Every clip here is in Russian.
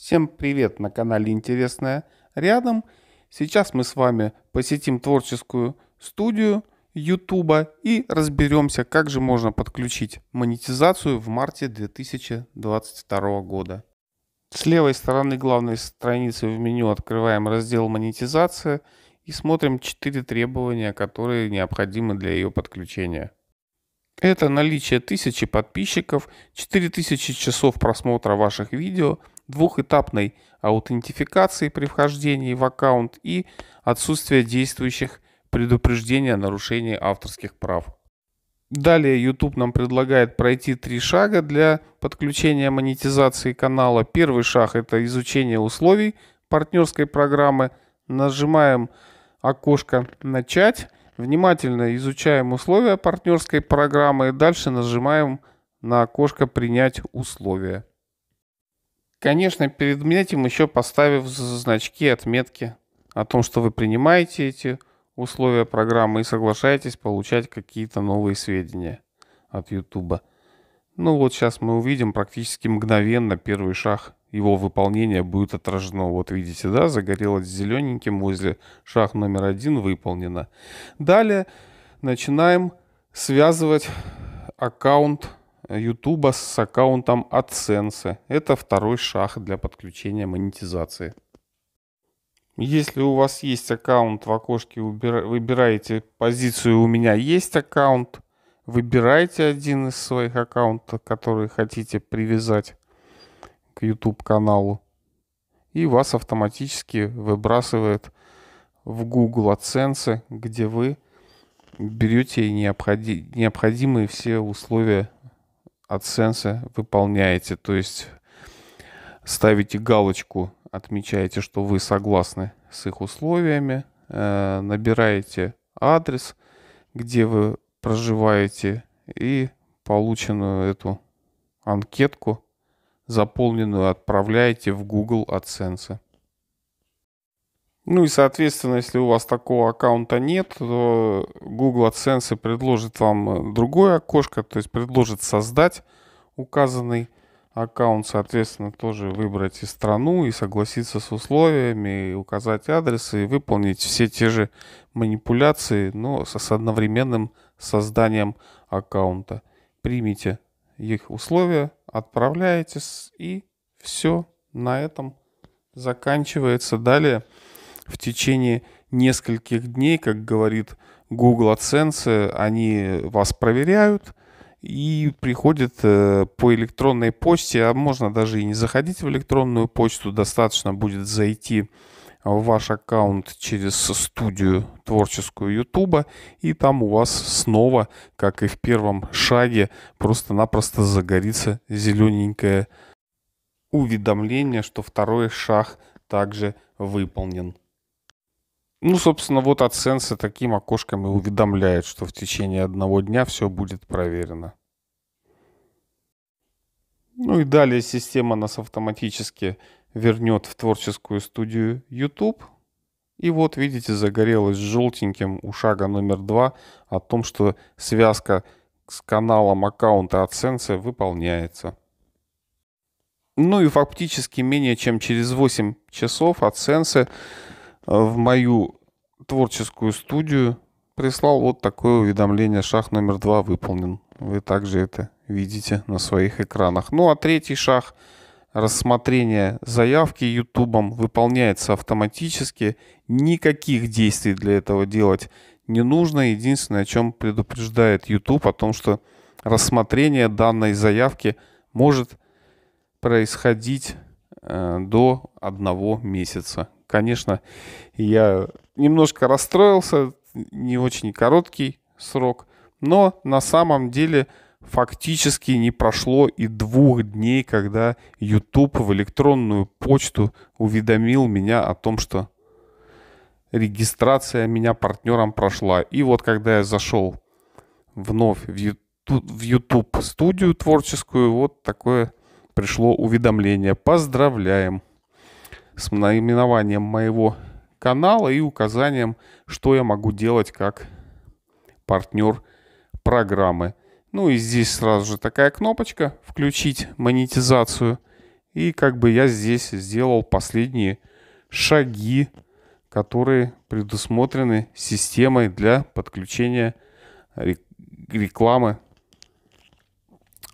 Всем привет на канале Интересное рядом. Сейчас мы с вами посетим творческую студию Ютуба и разберемся, как же можно подключить монетизацию в марте 2022 года. С левой стороны главной страницы в меню открываем раздел «Монетизация» и смотрим 4 требования, которые необходимы для ее подключения. Это наличие тысячи подписчиков, 4000 часов просмотра ваших видео, двухэтапной аутентификации при вхождении в аккаунт и отсутствие действующих предупреждений о нарушении авторских прав. Далее YouTube нам предлагает пройти три шага для подключения монетизации канала. Первый шаг это изучение условий партнерской программы. Нажимаем окошко «Начать». Внимательно изучаем условия партнерской программы и дальше нажимаем на окошко «Принять условия». Конечно, перед этим еще поставив значки, отметки о том, что вы принимаете эти условия программы и соглашаетесь получать какие-то новые сведения от YouTube. Ну вот сейчас мы увидим практически мгновенно первый шаг его выполнения будет отражено. Вот видите, да, загорелось зелененьким возле шаг номер один выполнено. Далее начинаем связывать аккаунт YouTube с аккаунтом AdSense. Это второй шаг для подключения монетизации. Если у вас есть аккаунт, в окошке выбираете позицию «У меня есть аккаунт», выбираете один из своих аккаунтов, который хотите привязать к YouTube каналу, и вас автоматически выбрасывает в Google AdSense, где вы берете необходимые все условия AdSense выполняете, то есть ставите галочку, отмечаете, что вы согласны с их условиями, э, набираете адрес, где вы проживаете и полученную эту анкетку, заполненную, отправляете в Google AdSense. Ну и, соответственно, если у вас такого аккаунта нет, то Google AdSense предложит вам э, другое окошко, то есть предложит создать указанный аккаунт, соответственно, тоже выбрать и страну, и согласиться с условиями, и указать адрес, и выполнить все те же манипуляции, но с одновременным созданием аккаунта. Примите их условия, отправляетесь, и все на этом заканчивается. Далее в течение нескольких дней, как говорит Google AdSense, они вас проверяют и приходят э, по электронной почте, а можно даже и не заходить в электронную почту, достаточно будет зайти в ваш аккаунт через студию творческую YouTube, и там у вас снова, как и в первом шаге, просто-напросто загорится зелененькое уведомление, что второй шаг также выполнен. Ну, собственно, вот AdSense таким окошком и уведомляет, что в течение одного дня все будет проверено. Ну и далее система нас автоматически вернет в творческую студию YouTube. И вот, видите, загорелось желтеньким у шага номер два о том, что связка с каналом аккаунта AdSense выполняется. Ну и фактически менее чем через 8 часов AdSense в мою творческую студию прислал вот такое уведомление. Шаг номер два выполнен. Вы также это видите на своих экранах. Ну а третий шаг рассмотрение заявки Ютубом выполняется автоматически. Никаких действий для этого делать не нужно. Единственное, о чем предупреждает YouTube, о том, что рассмотрение данной заявки может происходить Э, до одного месяца. Конечно, я немножко расстроился, не очень короткий срок, но на самом деле фактически не прошло и двух дней, когда YouTube в электронную почту уведомил меня о том, что регистрация меня партнером прошла. И вот когда я зашел вновь в YouTube, в YouTube студию творческую, вот такое пришло уведомление. Поздравляем с наименованием моего канала и указанием, что я могу делать как партнер программы. Ну и здесь сразу же такая кнопочка «Включить монетизацию». И как бы я здесь сделал последние шаги, которые предусмотрены системой для подключения рекламы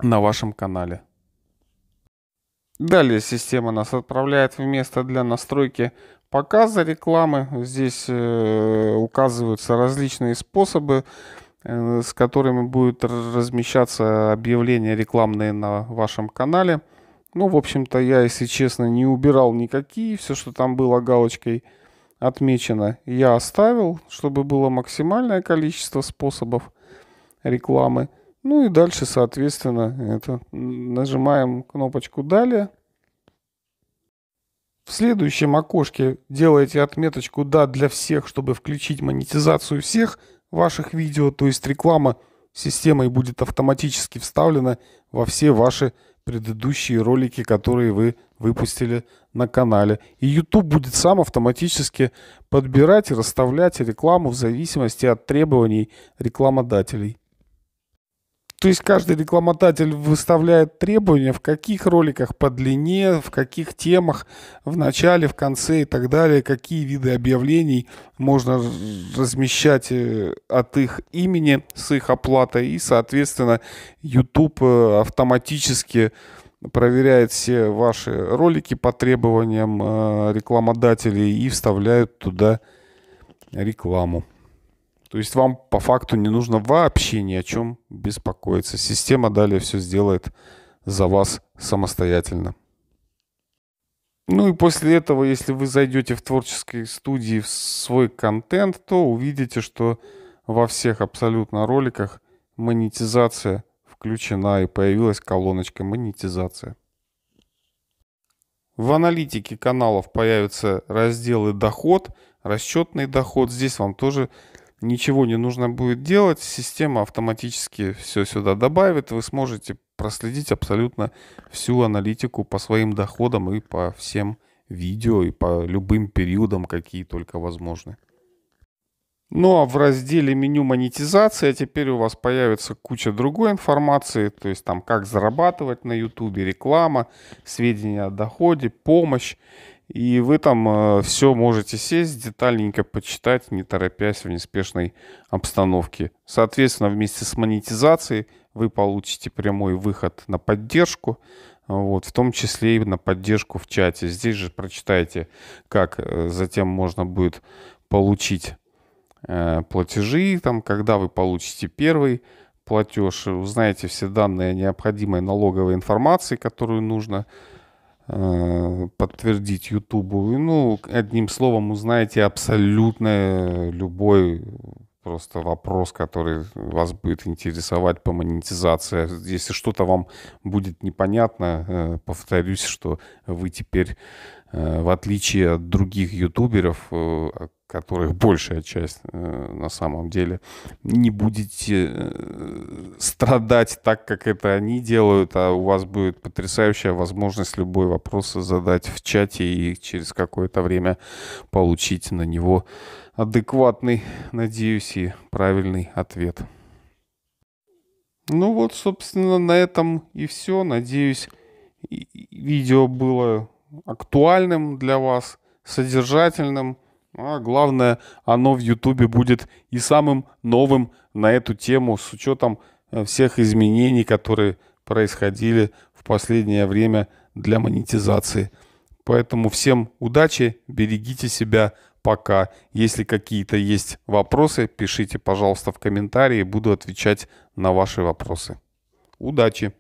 на вашем канале. Далее система нас отправляет в место для настройки показа рекламы. Здесь э, указываются различные способы, э, с которыми будет размещаться объявления рекламные на вашем канале. Ну, в общем-то, я, если честно, не убирал никакие. Все, что там было галочкой отмечено, я оставил, чтобы было максимальное количество способов рекламы. Ну и дальше, соответственно, это нажимаем кнопочку «Далее». В следующем окошке делаете отметочку «Да» для всех, чтобы включить монетизацию всех ваших видео, то есть реклама системой будет автоматически вставлена во все ваши предыдущие ролики, которые вы выпустили на канале. И YouTube будет сам автоматически подбирать и расставлять рекламу в зависимости от требований рекламодателей. То есть каждый рекламодатель выставляет требования, в каких роликах по длине, в каких темах, в начале, в конце и так далее, какие виды объявлений можно размещать э, от их имени с их оплатой. И, соответственно, YouTube э, автоматически проверяет все ваши ролики по требованиям э, рекламодателей и вставляет туда рекламу. То есть вам по факту не нужно вообще ни о чем беспокоиться. Система далее все сделает за вас самостоятельно. Ну и после этого, если вы зайдете в творческой студии в свой контент, то увидите, что во всех абсолютно роликах монетизация включена и появилась колоночка монетизация. В аналитике каналов появятся разделы доход, расчетный доход. Здесь вам тоже ничего не нужно будет делать, система автоматически все сюда добавит, вы сможете проследить абсолютно всю аналитику по своим доходам и по всем видео и по любым периодам, какие только возможны. Ну а в разделе меню монетизация теперь у вас появится куча другой информации, то есть там как зарабатывать на YouTube, реклама, сведения о доходе, помощь. И вы там э, все можете сесть, детальненько почитать, не торопясь в неспешной обстановке. Соответственно, вместе с монетизацией вы получите прямой выход на поддержку, вот, в том числе и на поддержку в чате. Здесь же прочитайте, как э, затем можно будет получить Э, платежи, там, когда вы получите первый платеж, узнаете все данные необходимой налоговой информации, которую нужно э, подтвердить Ютубу. Ну, одним словом, узнаете абсолютно э, любой просто вопрос, который вас будет интересовать по монетизации. Если что-то вам будет непонятно, повторюсь, что вы теперь Э, в отличие от других ютуберов, э, которых большая часть э, на самом деле, не будете страдать так, как это они делают, а у вас будет потрясающая возможность любой вопрос задать в чате и через какое-то время получить на него адекватный, надеюсь, и правильный ответ. Ну вот, собственно, на этом и все. Надеюсь, видео было актуальным для вас, содержательным. А главное, оно в Ютубе будет и самым новым на эту тему с учетом э, всех изменений, которые происходили в последнее время для монетизации. Поэтому всем удачи, берегите себя, пока. Если какие-то есть вопросы, пишите, пожалуйста, в комментарии, буду отвечать на ваши вопросы. Удачи!